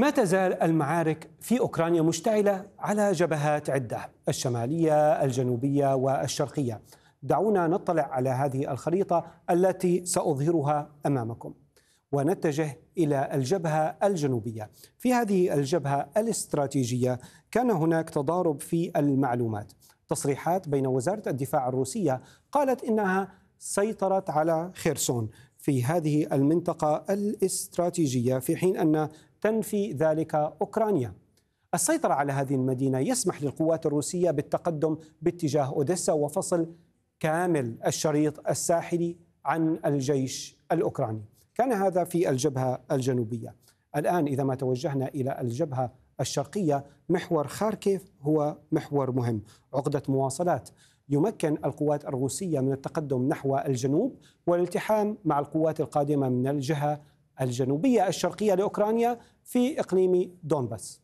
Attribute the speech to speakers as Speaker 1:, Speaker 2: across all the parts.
Speaker 1: ما تزال المعارك في اوكرانيا مشتعله على جبهات عده، الشماليه، الجنوبيه والشرقيه. دعونا نطلع على هذه الخريطه التي ساظهرها امامكم. ونتجه الى الجبهه الجنوبيه. في هذه الجبهه الاستراتيجيه كان هناك تضارب في المعلومات. تصريحات بين وزاره الدفاع الروسيه قالت انها سيطرت على خيرسون في هذه المنطقة الاستراتيجية في حين أن تنفي ذلك أوكرانيا السيطرة على هذه المدينة يسمح للقوات الروسية بالتقدم باتجاه أوديسا وفصل كامل الشريط الساحلي عن الجيش الأوكراني كان هذا في الجبهة الجنوبية الآن إذا ما توجهنا إلى الجبهة الشرقية محور خاركيف هو محور مهم عقدة مواصلات يمكن القوات الروسية من التقدم نحو الجنوب والالتحام مع القوات القادمة من الجهة الجنوبية الشرقية لأوكرانيا في إقليم دونباس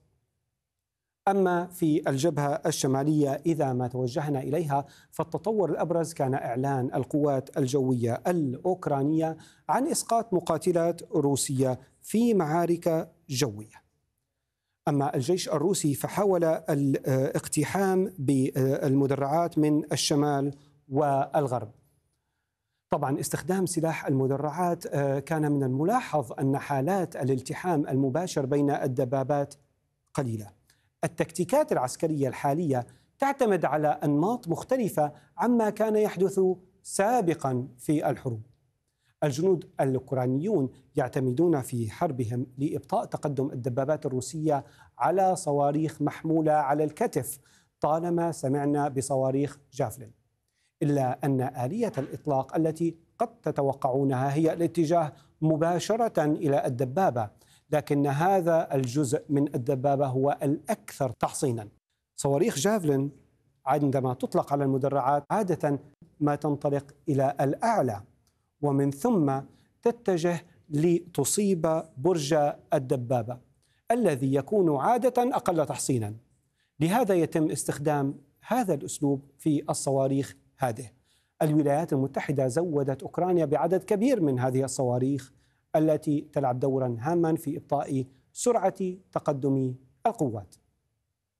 Speaker 1: أما في الجبهة الشمالية إذا ما توجهنا إليها فالتطور الأبرز كان إعلان القوات الجوية الأوكرانية عن إسقاط مقاتلات روسية في معارك جوية أما الجيش الروسي فحاول الاقتحام بالمدرعات من الشمال والغرب طبعا استخدام سلاح المدرعات آه، كان من الملاحظ أن حالات الالتحام المباشر بين الدبابات قليلة التكتيكات العسكرية الحالية تعتمد على أنماط مختلفة عما كان يحدث سابقا في الحروب الجنود الاوكرانيون يعتمدون في حربهم لابطاء تقدم الدبابات الروسيه على صواريخ محموله على الكتف طالما سمعنا بصواريخ جافلين الا ان اليه الاطلاق التي قد تتوقعونها هي الاتجاه مباشره الى الدبابه لكن هذا الجزء من الدبابه هو الاكثر تحصينا صواريخ جافلين عندما تطلق على المدرعات عاده ما تنطلق الى الاعلى ومن ثم تتجه لتصيب برج الدبابه الذي يكون عاده اقل تحصينا. لهذا يتم استخدام هذا الاسلوب في الصواريخ هذه. الولايات المتحده زودت اوكرانيا بعدد كبير من هذه الصواريخ التي تلعب دورا هاما في ابطاء سرعه تقدم القوات.